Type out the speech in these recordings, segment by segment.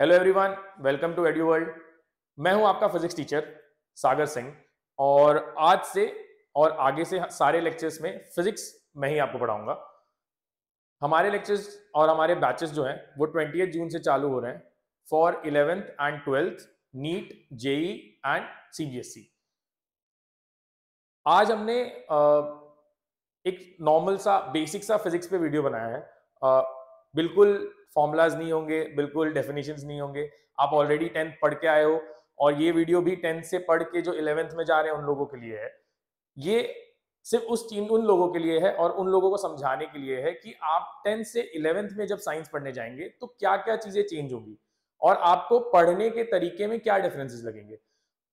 hello everyone welcome to Adio world मैं हूं आपका फिजिक्स टीचर सागर सिंह और आज से और आगे से सारे लेक्चर्स में फिजिक्स मैं ही आपको पढ़ाऊंगा हमारे लेक्चर्स और हमारे बैचेस जो हैं वो ट्वेंटी जून से चालू हो रहे हैं for eleventh and twelfth NEET JEE and CBSE आज हमने एक नॉर्मल सा बेसिक सा फिजिक्स पे वीडियो बनाया है बिल्कुल फॉर्मुलाज नहीं होंगे बिल्कुल डेफिनेशन नहीं होंगे आप ऑलरेडी टेंथ पढ़ के आए हो और ये वीडियो भी टेंथ से पढ़ के जो इलेवेंथ में जा रहे हैं उन लोगों के लिए है ये सिर्फ उस टीम उन लोगों के लिए है और उन लोगों को समझाने के लिए है कि आप टेंथ से इलेवेंथ में जब साइंस पढ़ने जाएंगे तो क्या क्या चीजें चेंज होगी और आपको पढ़ने के तरीके में क्या डिफरेंसेस लगेंगे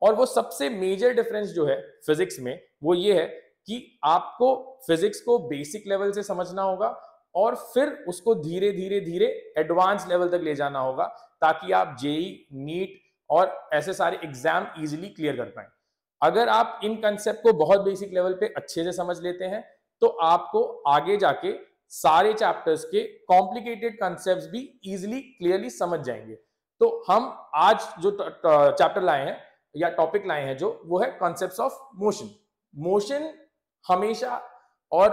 और वो सबसे मेजर डिफरेंस जो है फिजिक्स में वो ये है कि आपको फिजिक्स को बेसिक लेवल से समझना होगा और फिर उसको धीरे धीरे धीरे एडवांस लेवल तक ले जाना होगा ताकि आप जेई नीट e, और ऐसे सारे एग्जाम इजिली क्लियर कर पाए अगर आप इन कंसेप्ट को बहुत बेसिक लेवल पे अच्छे से समझ लेते हैं तो आपको आगे जाके सारे चैप्टर्स के कॉम्प्लिकेटेड कॉन्सेप्ट भी इजिली क्लियरली समझ जाएंगे तो हम आज जो चैप्टर लाए हैं या टॉपिक लाए हैं जो वो है कॉन्सेप्ट ऑफ मोशन मोशन हमेशा और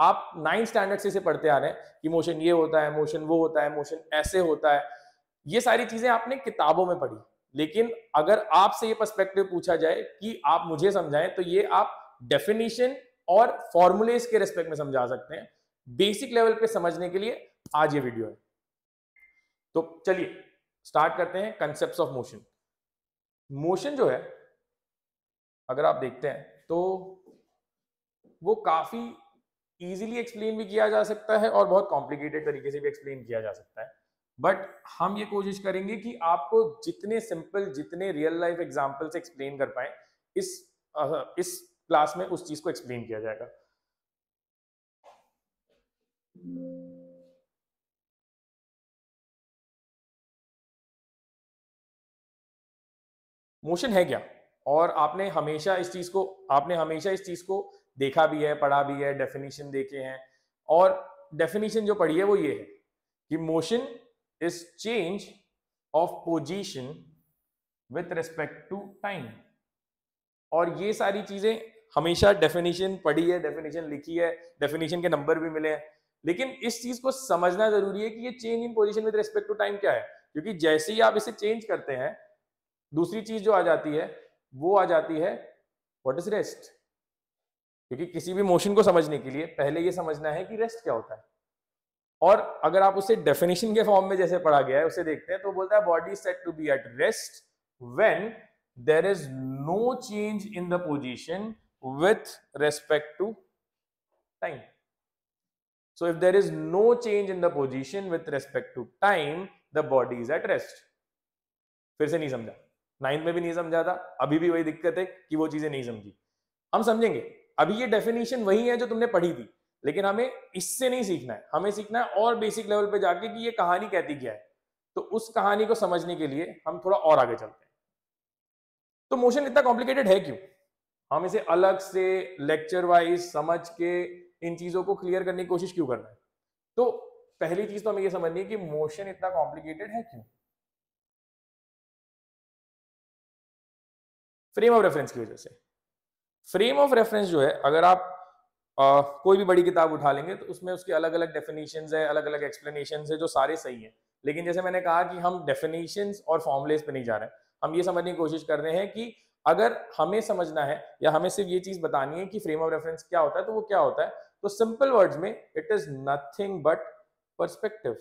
आप नाइन्थ स्टैंडर्ड से इसे पढ़ते आ रहे हैं कि मोशन ये होता है मोशन वो होता है मोशन ऐसे होता है ये सारी चीजें आपने किताबों में पढ़ी लेकिन अगर आपसे ये पर्सपेक्टिव पूछा जाए कि आप मुझे समझाएं तो ये आप डेफिनेशन और फॉर्मूलेस के रेस्पेक्ट में समझा सकते हैं बेसिक लेवल पे समझने के लिए आज ये वीडियो है तो चलिए स्टार्ट करते हैं कंसेप्ट ऑफ मोशन मोशन जो है अगर आप देखते हैं तो वो काफी इजीली एक्सप्लेन भी किया जा सकता है और बहुत कॉम्प्लिकेटेड तरीके से भी एक्सप्लेन किया जा सकता है बट हम ये कोशिश करेंगे कि आपको जितने सिंपल जितने रियल लाइफ एग्जाम्पल से एक्सप्लेन कर पाए इस इस क्लास में उस चीज को एक्सप्लेन किया जाएगा मोशन है क्या और आपने हमेशा इस चीज को आपने हमेशा इस चीज को देखा भी है पढ़ा भी है डेफिनेशन देखे हैं और डेफिनेशन जो पढ़ी है वो ये है कि motion is change of position with respect to time और ये सारी चीजें हमेशा डेफिनेशन पढ़ी है डेफिनेशन लिखी है डेफिनेशन के नंबर भी मिले हैं लेकिन इस चीज को समझना जरूरी है कि ये change in position with respect to time क्या है क्योंकि जैसे ही आप इसे चेंज करते हैं दूसरी चीज जो आ जाती है वो आ जाती है व्हाट इज रेस्ट क्योंकि किसी भी मोशन को समझने के लिए पहले ये समझना है कि रेस्ट क्या होता है और अगर आप उसे डेफिनेशन के फॉर्म में जैसे पढ़ा गया है उसे देखते हैं तो बोलता है body set to be at rest when there is no change in the position with respect to time so if there is no change in the position with respect to time the body is at rest फिर से नहीं समझा ninth में भी नहीं समझा था अभी भी वही दिक्कत है कि वो चीजें नहीं समझी हम समझेंगे अभी ये डेफिनेशन वही है जो तुमने पढ़ी थी लेकिन हमें इससे नहीं सीखना है हमें सीखना है और बेसिक लेवल पे जाके कि ये कहानी कहती क्या है तो उस कहानी को समझने के लिए हम थोड़ा और आगे चलते हैं तो मोशन इतना कॉम्प्लिकेटेड है क्यों हम इसे अलग से लेक्चर वाइज समझ के इन चीजों को क्लियर करने की कोशिश क्यों करना है तो पहली चीज तो हमें यह समझनी है कि मोशन इतना कॉम्प्लिकेटेड है क्यों फ्रेम ऑफ रेफरेंस की वजह से फ्रेम ऑफ रेफरेंस जो है अगर आप आ, कोई भी बड़ी किताब उठा लेंगे तो उसमें उसके अलग अलग डेफिनेशन है अलग अलग एक्सप्लेनेशन है जो सारे सही है लेकिन जैसे मैंने कहा कि हम डेफिनेशन और फॉर्मुलेस पे नहीं जा रहे हम ये समझने की कोशिश कर रहे हैं कि अगर हमें समझना है या हमें सिर्फ ये चीज बतानी है कि फ्रेम ऑफ रेफरेंस क्या होता है तो वो क्या होता है तो सिंपल वर्ड्स में it is nothing but perspective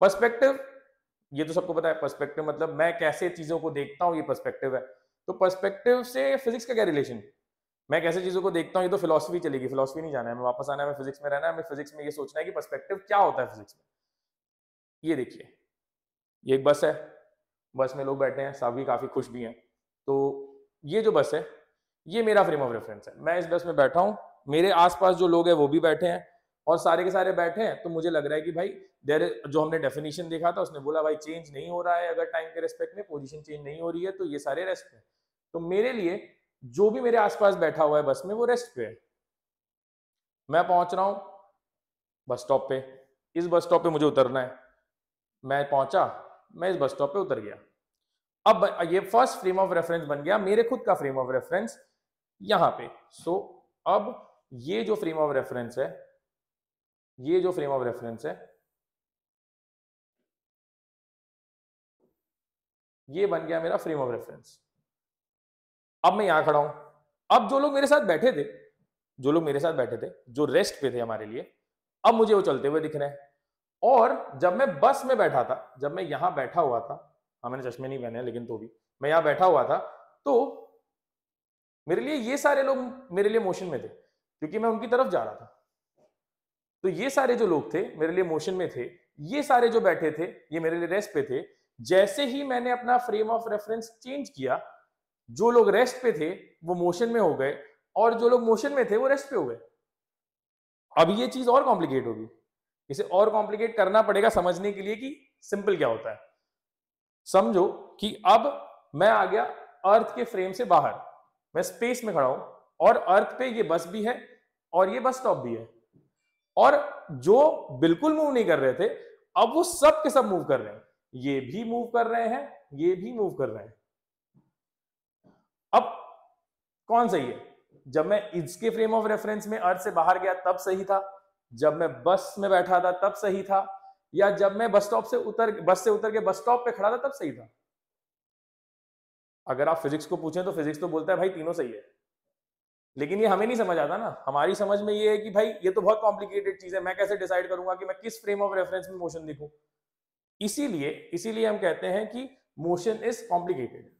perspective ये तो सबको पता है पर्सपेक्टिव मतलब मैं कैसे चीज़ों को देखता हूँ ये पर्सपेक्टिव है तो पर्सपेक्टिव से फिजिक्स का क्या रिलेशन मैं कैसे चीज़ों को देखता हूँ ये तो फिलोसफी चलेगी फिलोसफी नहीं जाना है हमें वापस आना है हमें फिजिक्स में रहना है हमें फिजिक्स में ये सोचना है कि पर्सपेक्टिव क्या होता है फिजिक्स में ये देखिए ये एक बस है बस में लोग बैठे हैं सब भी काफ़ी खुश भी हैं तो ये जो बस है ये मेरा फ्रेम ऑफ रेफरेंस है मैं इस बस में बैठा हूँ मेरे आसपास जो लोग हैं वो भी बैठे हैं और सारे के सारे बैठे हैं तो मुझे लग रहा है कि भाई देर जो हमने डेफिनेशन देखा था उसने बोला भाई चेंज नहीं हो रहा है अगर टाइम के रेस्पेक्ट में पोजिशन चेंज नहीं हो रही है तो ये सारे रेस्ट पे तो मेरे लिए जो भी मेरे आसपास बैठा हुआ है बस में वो रेस्ट पे है मैं पहुंच रहा हूं बस स्टॉप पे इस बस स्टॉप पे मुझे उतरना है मैं पहुंचा मैं इस बस स्टॉप पे उतर गया अब ये फर्स्ट फ्रेम ऑफ रेफरेंस बन गया मेरे खुद का फ्रेम ऑफ रेफरेंस यहां पे सो so, अब ये जो फ्रेम ऑफ रेफरेंस है ये जो फ्रेम ऑफ रेफरेंस है ये बन गया मेरा फ्रेम ऑफ रेफरेंस अब मैं यहां खड़ा हूं अब जो लोग मेरे साथ बैठे थे जो लोग मेरे साथ बैठे थे जो रेस्ट पे थे हमारे लिए अब मुझे वो चलते हुए दिख रहे हैं और जब मैं बस में बैठा था जब मैं यहां बैठा हुआ था हाँ मैंने चश्मे नहीं पहने लेकिन तो भी मैं यहां बैठा हुआ था तो मेरे लिए ये सारे लोग मेरे लिए मोशन में थे क्योंकि मैं उनकी तरफ जा रहा था तो ये सारे जो लोग थे मेरे लिए मोशन में थे ये सारे जो बैठे थे ये मेरे लिए रेस्ट पे थे जैसे ही मैंने अपना फ्रेम ऑफ रेफरेंस चेंज किया जो लोग रेस्ट पे थे वो मोशन में हो गए और जो लोग मोशन में थे वो रेस्ट पे हो गए अब ये चीज और कॉम्प्लिकेट होगी इसे और कॉम्प्लिकेट करना पड़ेगा समझने के लिए कि सिंपल क्या होता है समझो कि अब मैं आ गया अर्थ के फ्रेम से बाहर मैं स्पेस में खड़ा हूं और अर्थ पे ये बस भी है और ये बस स्टॉप भी है और जो बिल्कुल मूव नहीं कर रहे थे अब वो सब के सब मूव कर रहे हैं ये भी मूव कर रहे हैं ये भी मूव कर रहे हैं अब कौन सही है जब मैं इसके फ्रेम ऑफ रेफरेंस में अर्थ से बाहर गया तब सही था जब मैं बस में बैठा था तब सही था या जब मैं बस स्टॉप से उतर बस से उतर के बस स्टॉप पे खड़ा था तब सही था अगर आप फिजिक्स को पूछें तो फिजिक्स तो बोलता है भाई तीनों सही है लेकिन ये हमें नहीं समझ आता ना हमारी समझ में ये है कि भाई ये तो बहुत कॉम्प्लिकेटेड चीज है मैं कैसे डिसाइड करूंगा कि मैं किस फ्रेम ऑफ रेफरेंस में मोशन लिखूं इसीलिए इसीलिए हम कहते हैं कि मोशन इज कॉम्प्लिकेटेड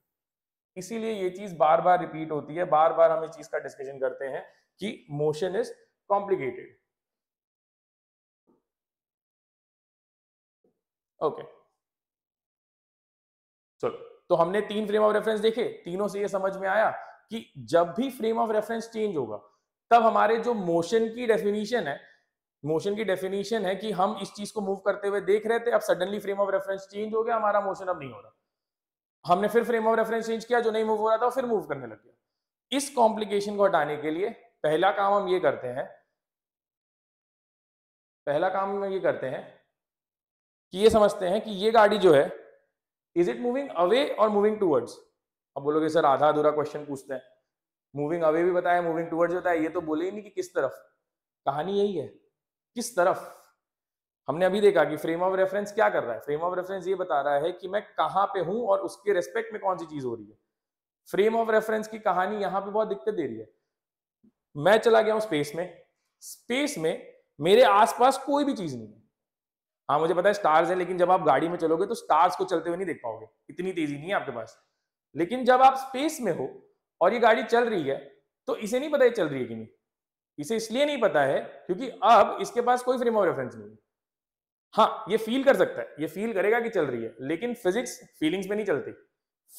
इसीलिए ये चीज बार बार रिपीट होती है बार बार हम इस चीज का डिस्कशन करते हैं कि मोशन इज कॉम्प्लिकेटेड ओके चलो तो हमने तीन फ्रेम ऑफ रेफरेंस देखे तीनों से ये समझ में आया कि जब भी फ्रेम ऑफ रेफरेंस चेंज होगा तब हमारे जो मोशन की डेफिनेशन है मोशन की डेफिनेशन है कि हम इस चीज को मूव करते हुए देख रहे थे अब suddenly frame of reference change हो गया हमारा मोशन अब नहीं हो रहा हमने फिर फ्रेम ऑफ रेफरेंस चेंज किया जो नहीं मूव हो रहा था फिर मूव करने लग गया इस कॉम्प्लिकेशन को हटाने के लिए पहला काम हम ये करते हैं पहला काम हम ये करते हैं कि ये समझते हैं कि ये गाड़ी जो है इज इट मूविंग अवे और मूविंग टूवर्ड्स अब बोलोगे सर आधा अधूरा क्वेश्चन पूछते हैं मूविंग अवे भी बताया मूविंग टूवर्ड्स बताया ये तो बोले ही नहीं कि किस तरफ कहानी यही है किस तरफ हमने अभी देखा कि फ्रेम ऑफ रेफरेंस क्या कर रहा है फ्रेम ऑफ रेफरेंस ये बता रहा है कि मैं कहाँ पे हूँ और उसके रेस्पेक्ट में कौन सी चीज हो रही है फ्रेम ऑफ रेफरेंस की कहानी यहाँ पे बहुत दिक्कत दे रही है मैं चला गया हूँ स्पेस में स्पेस में मेरे आसपास कोई भी चीज नहीं है हाँ मुझे पता है स्टार्स है लेकिन जब आप गाड़ी में चलोगे तो स्टार्स को चलते हुए नहीं देख पाओगे इतनी तेजी नहीं है आपके पास लेकिन जब आप स्पेस में हो और ये गाड़ी चल रही है तो इसे नहीं पता है चल रही है कि नहीं इसे इसलिए नहीं पता है क्योंकि अब इसके पास कोई फ्रेम ऑफ रेफरेंस नहीं है हाँ ये फील कर सकता है ये फील करेगा कि चल रही है लेकिन फिजिक्स फीलिंग्स में नहीं चलती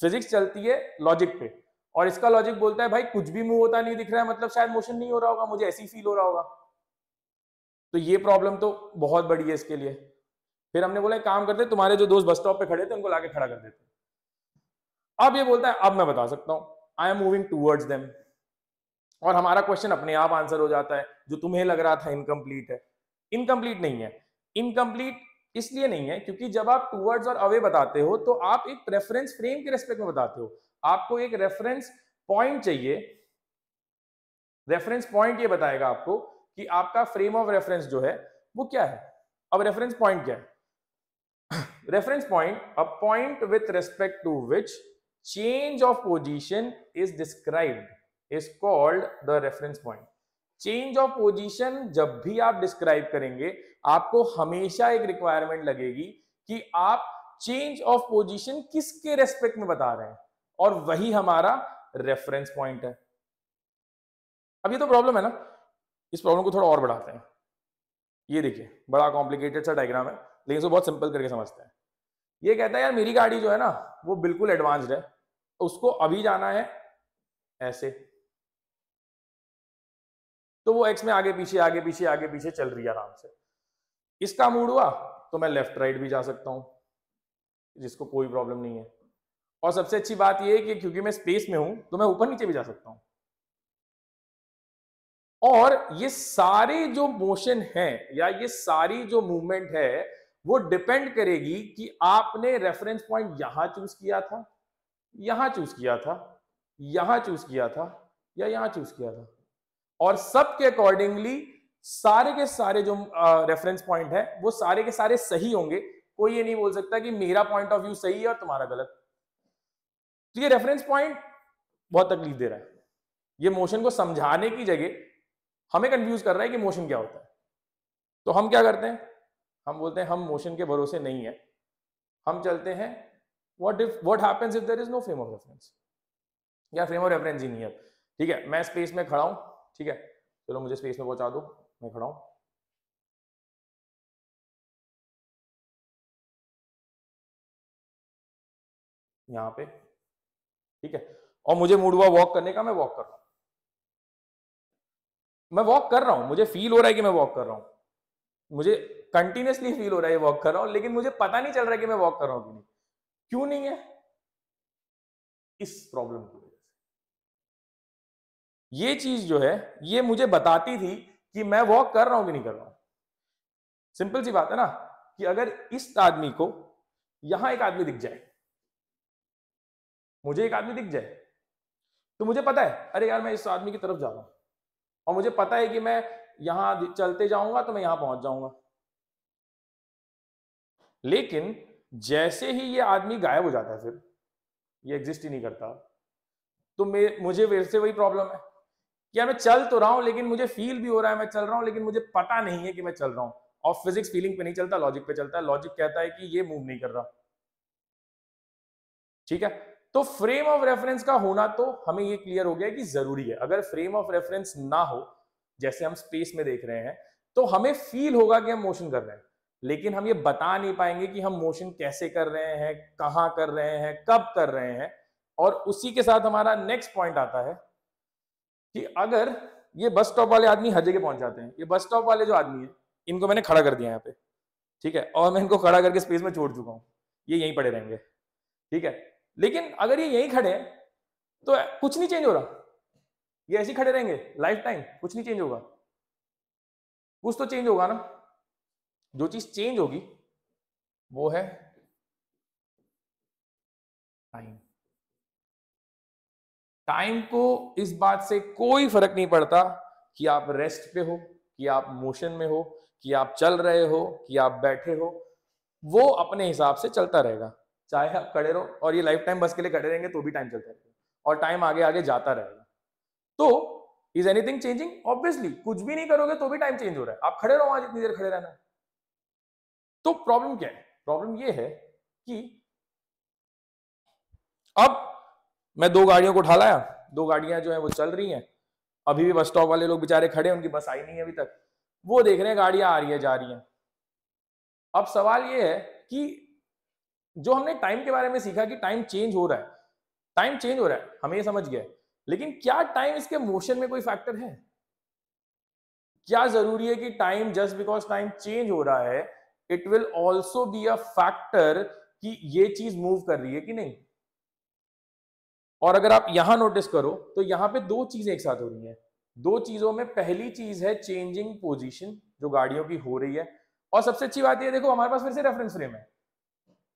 फिजिक्स चलती है लॉजिक पे और इसका लॉजिक बोलता है भाई कुछ भी मूव होता नहीं दिख रहा है मतलब शायद मोशन नहीं हो रहा होगा मुझे ऐसी फील हो रहा होगा तो ये प्रॉब्लम तो बहुत बड़ी है इसके लिए फिर हमने बोला काम करते तुम्हारे जो दोस्त बस स्टॉप पे खड़े थे उनको लाके खड़ा कर देते अब ये बोलता है अब मैं बता सकता हूं I am moving towards them और हमारा क्वेश्चन अपने आप आंसर हो जाता है जो तुम्हें लग रहा था इनकम्प्लीट है इनकम्प्लीट नहीं है इनकम्प्लीट इसलिए नहीं है क्योंकि जब आप टूवर्ड्स और अवे बताते हो तो आप एक रेफरेंस फ्रेम के रेस्पेक्ट में बताते हो आपको एक रेफरेंस पॉइंट चाहिए रेफरेंस पॉइंट ये बताएगा आपको कि आपका फ्रेम ऑफ रेफरेंस जो है वो क्या है अब रेफरेंस पॉइंट क्या है reference point a point with respect to which change of position is describe is called the reference point change of position जब भी आप डिस्क्राइब करेंगे आपको हमेशा एक रिक्वायरमेंट लगेगी कि आप चेंज ऑफ पोजिशन किसके रेस्पेक्ट में बता रहे हैं और वही हमारा रेफरेंस पॉइंट है अब ये तो प्रॉब्लम है ना इस प्रॉब्लम को थोड़ा और बढ़ाते हैं ये देखिए बड़ा कॉम्प्लिकेटेड सा डायग्राम है लेकिन इसको बहुत सिंपल करके समझते हैं ये कहता है यार मेरी गाड़ी जो है ना वो बिल्कुल एडवांस्ड है उसको अभी जाना है ऐसे तो वो एक्स में आगे पीछे आगे पीछे आगे पीछे चल रही है आराम से इसका मूड हुआ तो मैं लेफ्ट राइट भी जा सकता हूं जिसको कोई प्रॉब्लम नहीं है और सबसे अच्छी बात यह है कि क्योंकि मैं स्पेस में हूं तो मैं ऊपर नीचे भी जा सकता हूं और ये सारे जो मोशन है या ये सारी जो मूवमेंट है वो डिपेंड करेगी कि आपने रेफरेंस पॉइंट यहां चूज किया था यहां चूज किया था यहां चूज किया था या यहां चूज किया था और सबके अकॉर्डिंगली सारे के सारे जो रेफरेंस पॉइंट है वो सारे के सारे सही होंगे कोई ये नहीं बोल सकता कि मेरा पॉइंट ऑफ व्यू सही है और तुम्हारा गलत तो ये रेफरेंस पॉइंट बहुत तकलीफ दे रहा है ये मोशन को समझाने की जगह हमें कंफ्यूज कर रहा है कि मोशन क्या होता है तो हम क्या करते हैं हम बोलते हैं हम मोशन के भरोसे नहीं है हम चलते हैं what if what happens if there is no frame of reference या फ्रेम ऑफ रेफरेंस ही नहीं है ठीक है मैं स्पेस में खड़ा हूँ ठीक है चलो मुझे स्पेस में पहुंचा दो मैं खड़ा हूँ यहाँ पे ठीक है और मुझे मूड हुआ वॉक करने का मैं वॉक कर रहा हूं मैं वॉक कर रहा हूं मुझे फील हो रहा है कि मैं वॉक कर रहा हूं मुझे कंटिन्यूसली फील हो रहा है वॉक कर रहा हूं लेकिन मुझे पता नहीं चल रहा कि मैं वॉक कर रहा हूं कि नहीं क्यों नहीं है इस प्रॉब्लम की वजह से ये चीज जो है ये मुझे बताती थी कि मैं वॉक कर रहा हूं कि नहीं कर रहा हूं सिंपल सी बात है ना कि अगर इस आदमी को यहां एक आदमी दिख जाए मुझे एक आदमी दिख जाए तो मुझे पता है अरे यार मैं इस आदमी की तरफ जा रहा हूं और मुझे पता है कि मैं यहां चलते जाऊंगा तो मैं यहां पहुंच जाऊंगा लेकिन जैसे ही ये आदमी गायब हो जाता है फिर ये एग्जिस्ट ही नहीं करता तो मे मुझे फिर से वही प्रॉब्लम है कि यार मैं चल तो रहा हूं लेकिन मुझे फील भी हो रहा है मैं चल रहा हूं लेकिन मुझे पता नहीं है कि मैं चल रहा हूं और फिजिक्स फीलिंग पे नहीं चलता लॉजिक पे चलता है लॉजिक कहता है कि ये मूव नहीं कर रहा ठीक है तो फ्रेम ऑफ रेफरेंस का होना तो हमें ये क्लियर हो गया कि जरूरी है अगर फ्रेम ऑफ रेफरेंस ना हो जैसे हम स्पेस में देख रहे हैं तो हमें फील होगा कि हम मोशन कर रहे हैं लेकिन हम ये बता नहीं पाएंगे कि हम मोशन कैसे कर रहे हैं कहाँ कर रहे हैं कब कर रहे हैं और उसी के साथ हमारा नेक्स्ट पॉइंट आता है कि अगर ये बस स्टॉप वाले आदमी हर जगह पहुंच जाते हैं ये बस स्टॉप वाले जो आदमी है इनको मैंने खड़ा कर दिया यहाँ पे ठीक है और मैं इनको खड़ा करके स्पेस में छोड़ चुका हूं ये यहीं पड़े रहेंगे ठीक है लेकिन अगर ये यहीं खड़े हैं तो कुछ नहीं चेंज हो रहा ये ऐसे खड़े रहेंगे लाइफ टाइम कुछ नहीं चेंज होगा कुछ तो चेंज होगा ना जो चीज चेंज होगी वो है टाइम टाइम को इस बात से कोई फर्क नहीं पड़ता कि आप रेस्ट पे हो कि आप मोशन में हो कि आप चल रहे हो कि आप बैठे हो वो अपने हिसाब से चलता रहेगा चाहे आप खड़े रहो और ये लाइफ टाइम बस के लिए खड़े रहेंगे तो भी टाइम चलता रहेगा और टाइम आगे आगे जाता रहेगा तो इज एनीथिंग चेंजिंग ऑब्वियसली कुछ भी नहीं करोगे तो भी टाइम चेंज हो रहा है आप खड़े रहो आज इतनी देर खड़े रहना तो प्रॉब्लम क्या है प्रॉब्लम यह है कि अब मैं दो गाड़ियों को उठा लाया दो गाड़ियां जो है वो चल रही हैं अभी भी बस स्टॉप वाले लोग बेचारे खड़े उनकी बस आई नहीं है अभी तक वो देख रहे हैं गाड़ियां आ रही है जा रही हैं अब सवाल ये है कि जो हमने टाइम के बारे में सीखा कि टाइम चेंज हो रहा है टाइम चेंज हो रहा है हमें समझ गया लेकिन क्या टाइम इसके मोशन में कोई फैक्टर है क्या जरूरी है कि time just because time change हो रहा है it will also be a factor कि ये चीज मूव कर रही है कि नहीं और अगर आप यहां नोटिस करो तो यहां पे दो चीजें एक साथ हो रही हैं दो चीजों में पहली चीज है चेंजिंग पोजीशन जो गाड़ियों की हो रही है और सबसे अच्छी बात यह देखो हमारे पास फिर से रेफरेंस फ्रेम है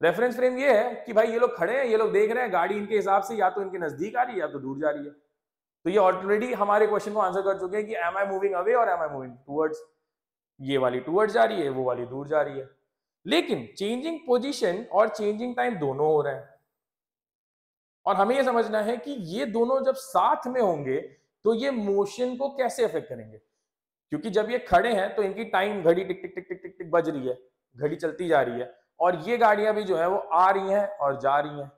रेफरेंस फ्रेम ये है कि भाई ये लोग खड़े हैं ये लोग देख रहे हैं गाड़ी इनके हिसाब से या तो इनके नजदीक आ रही है या तो दूर जा रही है तो ये ऑलरेडी हमारे क्वेश्चन को आंसर कर चुके हैं कि एम आई मूविंग अवे और एम आई मूविंग टूवर्ड्स ये वाली टूवर्ड्स जा रही है वो वाली दूर जा रही है लेकिन चेंजिंग पोजिशन और चेंजिंग टाइम दोनों हो रहे हैं और हमें यह समझना है कि ये दोनों जब साथ में होंगे तो ये मोशन को कैसे अफेक्ट करेंगे क्योंकि जब ये खड़े हैं तो इनकी टाइम घड़ी टिक टिक टिक टिक टिक टिक बज रही है घड़ी चलती जा रही है और ये गाड़ियां भी जो है वो आ रही हैं और जा रही हैं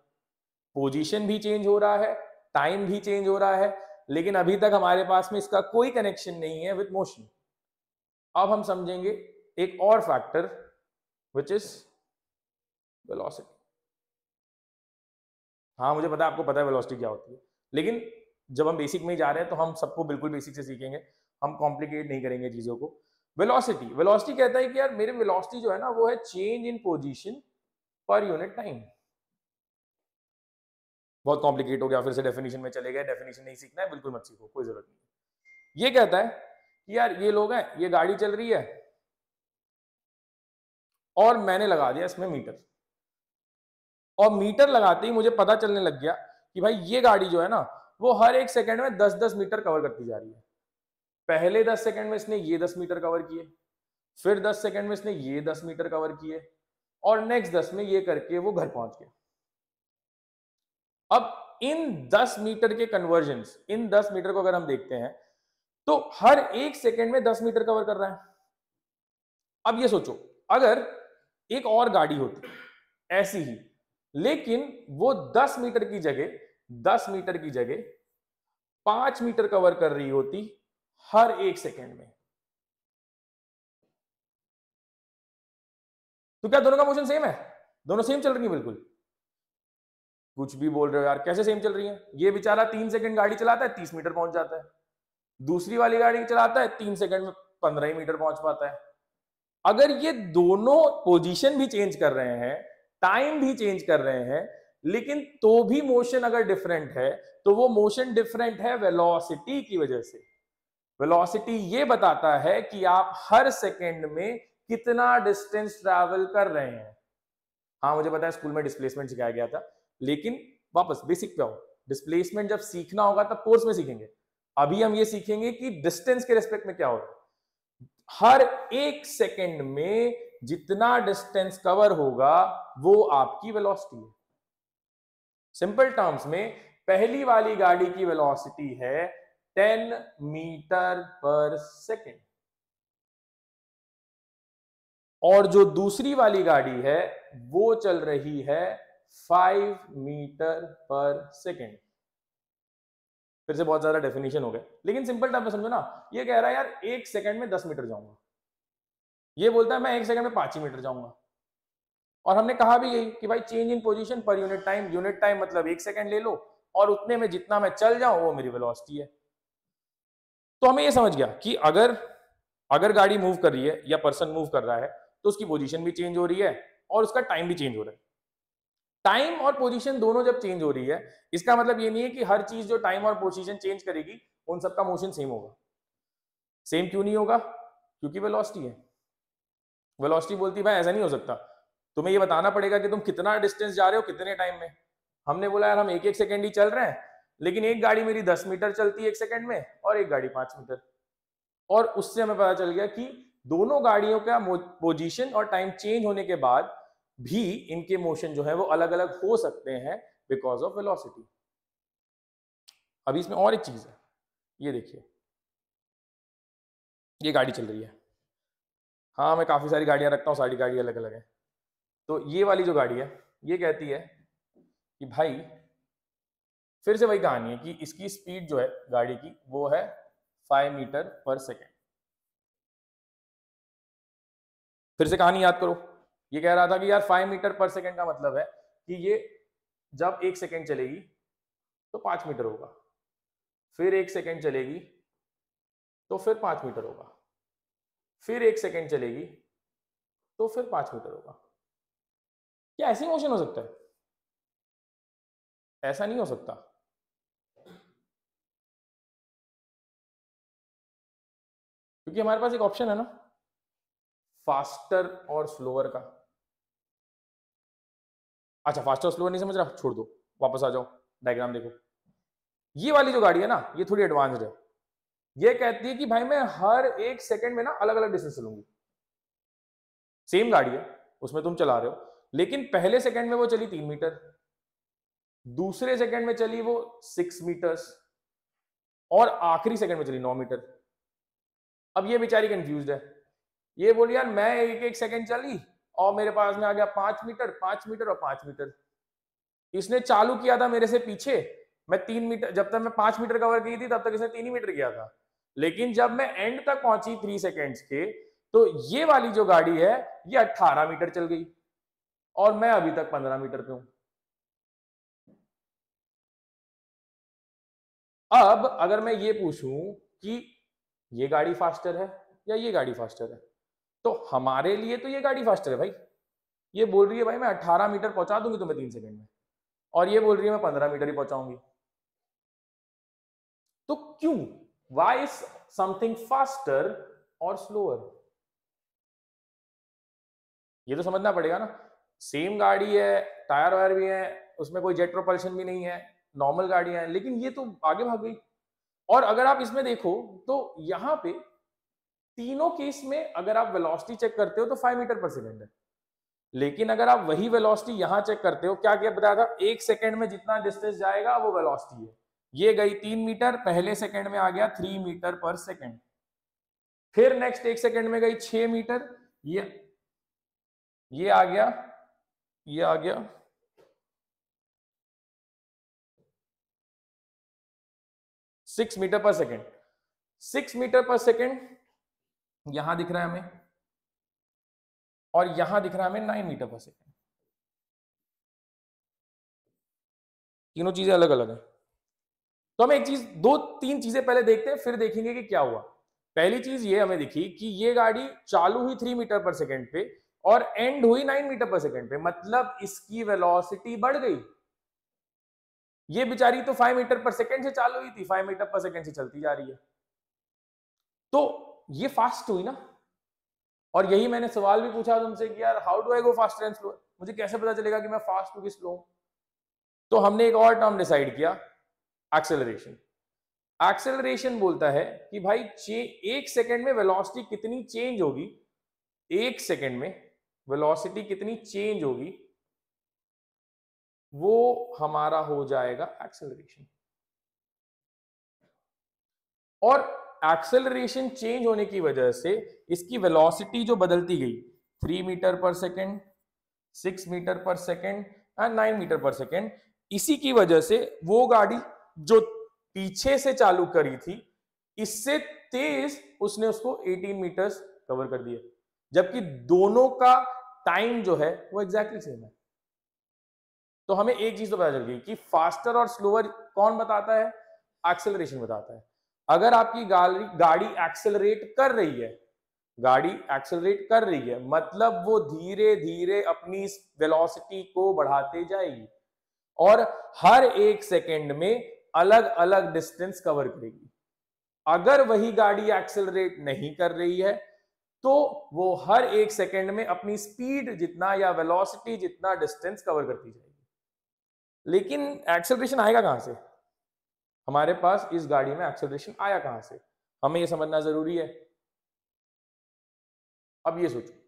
पोजीशन भी चेंज हो रहा है टाइम भी चेंज हो रहा है लेकिन अभी तक हमारे पास में इसका कोई कनेक्शन नहीं है विथ मोशन अब हम समझेंगे एक और फैक्टर विच इज वेलोसिटी हाँ मुझे पता है आपको पता है वेलोसिटी क्या होती है लेकिन जब हम बेसिक में ही जा रहे हैं तो हम सबको बिल्कुल बेसिक से सीखेंगे हम कॉम्प्लिकेट नहीं करेंगे चीज़ों को वेलोसिटी वेलोसिटी कहता है कि यार मेरे वेलोसिटी जो है ना वो है चेंज इन पोजीशन पर यूनिट टाइम बहुत कॉम्प्लिकेट हो गया फिर से डेफिनेशन में चले गए डेफिनेशन नहीं सीखना है बिल्कुल मत सीखो कोई जरूरत नहीं ये कहता है कि यार ये लोग हैं ये गाड़ी चल रही है और मैंने लगा दिया इसमें मीटर और मीटर लगाते ही मुझे पता चलने लग गया कि भाई ये गाड़ी जो है ना वो हर एक सेकंड में दस दस मीटर कवर करती जा रही है पहले दस सेकंड में इसने ये दस मीटर कवर किए फिर दस सेकंड में इसने ये दस मीटर कवर किए और नेक्स्ट दस में ये करके वो घर पहुंच गए अब इन दस मीटर के कन्वर्जन इन दस मीटर को अगर हम देखते हैं तो हर एक सेकेंड में दस मीटर कवर कर रहा है अब ये सोचो अगर एक और गाड़ी होती ऐसी ही लेकिन वो दस मीटर की जगह दस मीटर की जगह पांच मीटर कवर कर रही होती हर एक सेकेंड में तो क्या दोनों का मोशन सेम है दोनों सेम चल रही है बिल्कुल कुछ भी बोल रहे हो यार कैसे सेम चल रही है ये बेचारा तीन सेकंड गाड़ी चलाता है तीस मीटर पहुंच जाता है दूसरी वाली गाड़ी चलाता है तीन सेकंड में पंद्रह ही मीटर पहुंच पाता है अगर ये दोनों पोजीशन भी चेंज कर रहे हैं टाइम भी चेंज कर रहे हैं लेकिन तो भी मोशन अगर डिफरेंट है तो वो मोशन डिफरेंट है वेलोसिटी की वजह से वेलोसिटी ये बताता है कि आप हर सेकेंड में कितना डिस्टेंस ट्रैवल कर रहे हैं हाँ मुझे पता है स्कूल में डिस्प्लेसमेंट सिखाया गया था लेकिन वापस बेसिक पे आओ डिस्प्लेसमेंट जब सीखना होगा तब कोर्स में सीखेंगे अभी हम ये सीखेंगे कि डिस्टेंस के रेस्पेक्ट में क्या होगा हर एक सेकेंड में जितना डिस्टेंस कवर होगा वो आपकी वेलोसिटी है सिंपल टर्म्स में पहली वाली गाड़ी की वेलोसिटी है टेन मीटर पर सेकेंड और जो दूसरी वाली गाड़ी है वो चल रही है फाइव मीटर पर सेकेंड फिर से बहुत ज्यादा डेफिनेशन हो गए लेकिन सिंपल टर्म में समझो ना ये कह रहा है यार एक सेकंड में दस मीटर जाऊंगा ये बोलता है मैं एक सेकंड में पांच ही मीटर जाऊंगा और हमने कहा भी यही कि भाई चेंज इन पोजिशन पर यूनिट टाइम यूनिट टाइम मतलब एक सेकेंड ले लो और उतने में जितना मैं चल जाऊं वो मेरी वेलोसिटी है तो हमें यह समझ गया कि अगर अगर गाड़ी मूव कर रही है या पर्सन मूव कर रहा है तो उसकी पोजीशन भी चेंज हो रही है और उसका टाइम भी चेंज हो रहा है टाइम और पोजीशन दोनों जब चेंज हो रही है इसका मतलब ये नहीं है कि हर चीज जो टाइम और पोजीशन चेंज करेगी उन सबका मोशन सेम होगा सेम क्यों नहीं होगा क्योंकि वेलोसिटी है वेलोसिटी बोलती भाई ऐसा नहीं हो सकता तुम्हें ये बताना पड़ेगा कि तुम कितना डिस्टेंस जा रहे हो कितने टाइम में हमने बोला यार हम एक एक सेकेंड ही चल रहे हैं लेकिन एक गाड़ी मेरी दस मीटर चलती है एक सेकेंड में और एक गाड़ी पांच मीटर और उससे हमें पता चल गया कि दोनों गाड़ियों का पोजीशन और टाइम चेंज होने के बाद भी इनके मोशन जो है वो अलग अलग हो सकते हैं बिकॉज ऑफ वेलोसिटी अभी इसमें और एक चीज है ये देखिए ये गाड़ी चल रही है हाँ मैं काफ़ी सारी गाड़ियां रखता हूँ सारी गाड़ी अलग अलग है तो ये वाली जो गाड़ी है ये कहती है कि भाई फिर से वही कहानी है कि इसकी स्पीड जो है गाड़ी की वो है फाइव मीटर पर सेकेंड फिर से कहानी याद करो ये कह रहा था कि यार फाइव मीटर पर सेकेंड का मतलब है कि ये जब एक सेकेंड चलेगी तो पांच मीटर होगा फिर एक सेकेंड चलेगी तो फिर पांच मीटर होगा फिर एक सेकेंड चलेगी तो फिर पांच मीटर होगा क्या ऐसे मोशन हो सकता है ऐसा नहीं हो सकता क्योंकि हमारे पास एक ऑप्शन है ना फास्टर और स्लोअर का अच्छा फास्टर और स्लोअर नहीं समझ रहा छोड़ दो वापस आ जाओ डायग्राम देखो ये वाली जो गाड़ी है ना ये थोड़ी एडवांस है ये कहती है कि भाई मैं हर एक सेकंड में ना अलग अलग डिस्टेंस चलूंगी सेम गाड़ी है उसमें तुम चला रहे हो लेकिन पहले सेकंड में वो चली तीन मीटर दूसरे सेकंड में चली वो सिक्स मीटर्स और आखिरी सेकंड में चली नौ मीटर अब ये बेचारी कंफ्यूज है ये बोली यार मैं एक एक सेकंड चली और मेरे पास में आ गया पांच मीटर पांच मीटर और पांच मीटर इसने चालू किया था मेरे से पीछे मैं तीन मीटर जब तक मैं पांच मीटर कवर की थी तब तक इसने तीन ही मीटर किया था लेकिन जब मैं एंड तक पहुंची थ्री सेकेंड्स के तो ये वाली जो गाड़ी है ये अट्ठारह मीटर चल गई और मैं अभी तक पंद्रह मीटर पे हूं अब अगर मैं ये पूछूं कि ये गाड़ी फास्टर है या ये गाड़ी फास्टर है तो हमारे लिए तो ये गाड़ी फास्टर है भाई ये बोल रही है भाई मैं अट्ठारह मीटर पहुंचा दूंगी तुम्हें तीन सेकंड में और ये बोल रही है मैं पंद्रह मीटर ही पहुंचाऊंगी तो क्यों वाई इज समथिंग फास्टर और स्लोअर ये तो समझना पड़ेगा ना सेम गाड़ी है टायर वायर भी है उसमें कोई जेट प्रोपल्शन भी नहीं है नॉर्मल गाड़ियां हैं लेकिन ये तो आगे भाग गई और अगर आप इसमें देखो तो यहां पे तीनों केस में अगर आप वेलोसिटी चेक करते हो तो फाइव मीटर पर सेकेंड है लेकिन अगर आप वही वेलोसिटी यहां चेक करते हो क्या क्या बताया था एक सेकेंड में जितना डिस्टेंस जाएगा वो वेलोसिटी है ये गई तीन मीटर पहले सेकेंड में आ गया थ्री मीटर पर सेकेंड फिर नेक्स्ट एक सेकेंड में गई छ मीटर ये ये आ गया ये आ गया सिक्स मीटर पर सेकेंड सिक्स मीटर पर सेकेंड यहां दिख रहा है हमें और यहां दिख रहा है हमें नाइन मीटर पर सेकेंड तीनों चीजें अलग अलग हैं तो हम एक चीज दो तीन चीजें पहले देखते हैं फिर देखेंगे कि क्या हुआ पहली चीज ये हमें दिखी कि ये गाड़ी चालू हुई थ्री मीटर पर सेकेंड पे और एंड हुई नाइन मीटर पर सेकेंड पे मतलब इसकी वेलोसिटी बढ़ गई ये बेचारी तो फाइव मीटर पर सेकेंड से चालू हुई थी फाइव मीटर पर सेकेंड से चलती जा रही है तो ये फास्ट हुई ना और यही मैंने सवाल भी पूछा तुमसे कि यार how do I go fast and slow मुझे कैसे पता चलेगा कि मैं फास्ट हूँ कि स्लो तो हमने एक और टर्म डिसाइड किया एक्सेलरेशन एक्सेलरेशन बोलता है कि भाई एक सेकेंड में वेलोसिटी कितनी चेंज होगी एक सेकेंड में वेलोसिटी कितनी चेंज होगी वो हमारा हो जाएगा एक्सेलरेशन और एक्सेलरेशन चेंज होने की वजह से इसकी वेलोसिटी जो बदलती गई थ्री मीटर पर सेकेंड सिक्स मीटर पर सेकेंड एंड नाइन मीटर पर सेकेंड इसी की वजह से वो गाड़ी जो पीछे से चालू करी थी इससे तेज उसने उसको 18 मीटर्स कवर कर दिया जबकि दोनों का टाइम जो है वो एग्जैक्टली exactly सेम है तो हमें एक चीज तो पता चल गई कि फास्टर और स्लोअर कौन बताता है एक्सेलरेशन बताता है अगर आपकी गाड़ी गाड़ी एक्सेलरेट कर रही है गाड़ी एक्सेलरेट कर रही है मतलब वो धीरे धीरे अपनी वेलोसिटी को बढ़ाते जाएगी और हर एक सेकेंड में अलग अलग डिस्टेंस कवर करेगी अगर वही गाड़ी एक्सेलरेट नहीं कर रही है तो वो हर एक सेकेंड में अपनी स्पीड जितना या वेलोसिटी जितना डिस्टेंस कवर करती जाएगी लेकिन एक्सेलरेशन आएगा कहां से हमारे पास इस गाड़ी में एक्सेलरेशन आया कहां से हमें यह समझना जरूरी है अब ये सोचो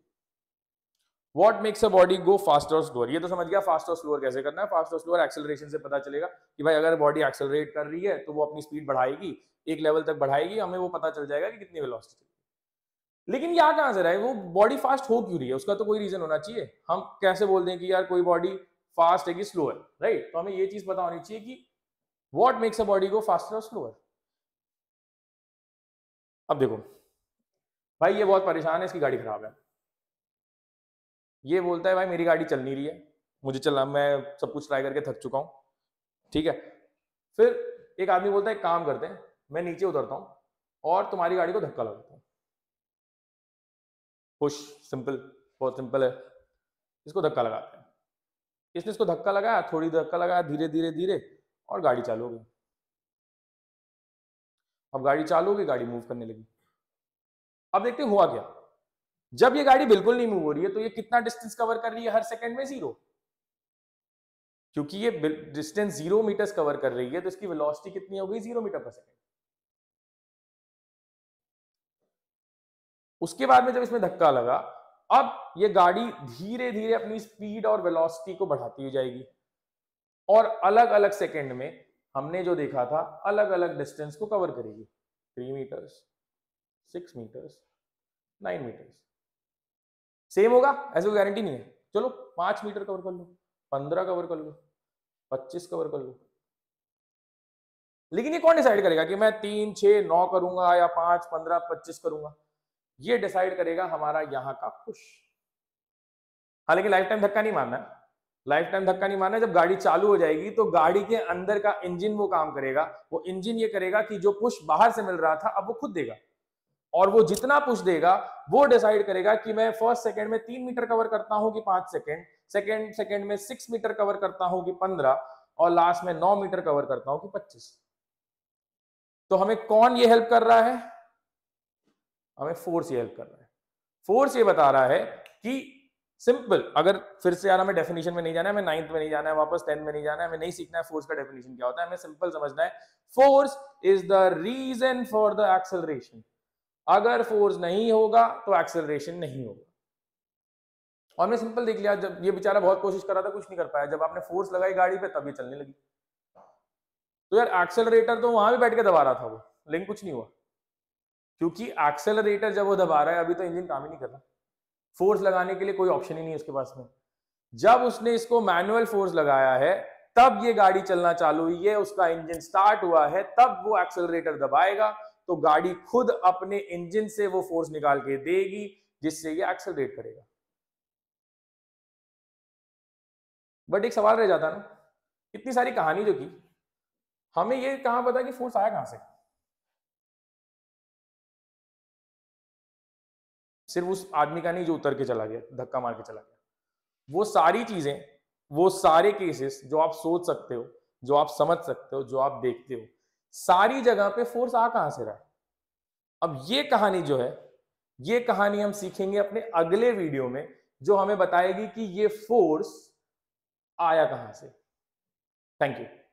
what makes a body go fast और स्लोअर ये तो समझ गया फास्ट और स्लोअर कैसे करना है फास्ट और स्लोअर एक्सेलरेशन से पता चलेगा कि भाई अगर बॉडी एक्सेलरेट कर रही है तो वो अपनी स्पीड बढ़ाएगी एक लेवल तक बढ़ाएगी हमें वो पता चल जाएगा कि कितनी वेलोसिटी लेकिन यहाँ कहां से रहा है वो बॉडी फास्ट हो क्यों रही है उसका तो कोई रीजन होना चाहिए हम कैसे बोल दें कि यार कोई बॉडी फास्ट है कि स्लोअर राइट तो हमें ये चीज पता होनी चाहिए कि what makes a body go faster और स्लोअर अब देखो भाई ये बहुत परेशान है इसकी गाड़ी खराब है ये बोलता है भाई मेरी गाड़ी चल नहीं रही है मुझे चलना मैं सब कुछ ट्राई करके थक चुका हूँ ठीक है फिर एक आदमी बोलता है काम करते हैं मैं नीचे उतरता हूँ और तुम्हारी गाड़ी को धक्का लगाता हूँ खुश सिंपल बहुत सिंपल है इसको धक्का लगाते हैं इसने इसको धक्का लगाया थोड़ी धक्का लगाया धीरे धीरे धीरे और गाड़ी चालू हो गई अब गाड़ी चालू हो गई गाड़ी मूव करने लगी अब देखते हुआ क्या जब ये गाड़ी बिल्कुल नहीं मूव हो रही है तो ये कितना डिस्टेंस कवर कर रही है हर सेकंड में जीरो क्योंकि ये डिस्टेंस जीरो मीटर कवर कर रही है तो इसकी वेलोसिटी कितनी हो गई जीरो मीटर पर सेकेंड उसके बाद में जब इसमें धक्का लगा अब ये गाड़ी धीरे धीरे अपनी स्पीड और वेलोसिटी को बढ़ाती हुई जाएगी और अलग अलग सेकेंड में हमने जो देखा था अलग अलग डिस्टेंस को कवर करेगी three metres six metres nine metres same होगा ऐसे कोई गारंटी नहीं है चलो पांच मीटर कवर कर लो पंद्रह कवर कर लो पच्चीस कवर कर लो लेकिन ये कौन डिसाइड करेगा कि मैं तीन छ नौ करूंगा या पांच पंद्रह पच्चीस करूंगा ये डिसाइड करेगा हमारा यहां का पुश हालांकि लाइफ टाइम धक्का नहीं मानना लाइफ टाइम धक्का नहीं मानना जब गाड़ी चालू हो जाएगी तो गाड़ी के अंदर का इंजन वो काम करेगा वो इंजन ये करेगा कि जो पुश बाहर से मिल रहा था अब वो खुद देगा और वो जितना पुश देगा वो डिसाइड करेगा कि मैं फर्स्ट सेकंड में तीन मीटर कवर करता हूं कि पांच सेकंड सेकंड सेकंड में सिक्स मीटर कवर करता हूं कि पंद्रह और लास्ट में नौ मीटर कवर करता हूं कि पच्चीस तो हमें कौन ये हेल्प कर रहा है हमें फोर्स ये हेल्प कर रहा है फोर्स ये बता रहा है कि सिंपल अगर फिर से यार हमें डेफिनेशन में नहीं जाना है हमें नाइन्थ में नहीं जाना है वापस टेंथ में नहीं जाना है हमें नहीं सीखना है फोर्स का डेफिनेशन क्या होता है हमें सिंपल समझना है force is the reason for the acceleration अगर फोर्स नहीं होगा तो एक्सेलरेशन नहीं होगा और हमने सिंपल देख लिया जब ये बेचारा बहुत कोशिश कर रहा था कुछ नहीं कर पाया जब आपने फोर्स लगाई गाड़ी पे तब ये चलने लगी तो यार एक्सेलरेटर तो वहां भी बैठ के दबा रहा था वो लेकिन कुछ नहीं हुआ क्योंकि एक्सेलरेटर जब वो दबा रहा है अभी तो इंजन काम ही नहीं कर रहा फोर्स लगाने के लिए कोई ऑप्शन ही नहीं है उसके पास में जब उसने इसको मैनुअल फोर्स लगाया है तब ये गाड़ी चलना चालू हुई है उसका इंजन स्टार्ट हुआ है तब वो एक्सेलरेटर दबाएगा तो गाड़ी खुद अपने इंजन से वो फोर्स निकाल के देगी जिससे ये एक्सेलरेट करेगा बट एक सवाल रह जाता ना इतनी सारी कहानी जो की हमें ये कहां पता कि फोर्स आया कहां से सिर्फ उस आदमी का नहीं जो उतर के चला गया धक्का मार के चला गया वो सारी चीजें वो सारे केसेस जो आप सोच सकते हो जो आप समझ सकते हो जो आप देखते हो सारी जगह पे फोर्स आ कहां से रहा है अब ये कहानी जो है ये कहानी हम सीखेंगे अपने अगले वीडियो में जो हमें बताएगी कि ये फोर्स आया कहां से थैंक यू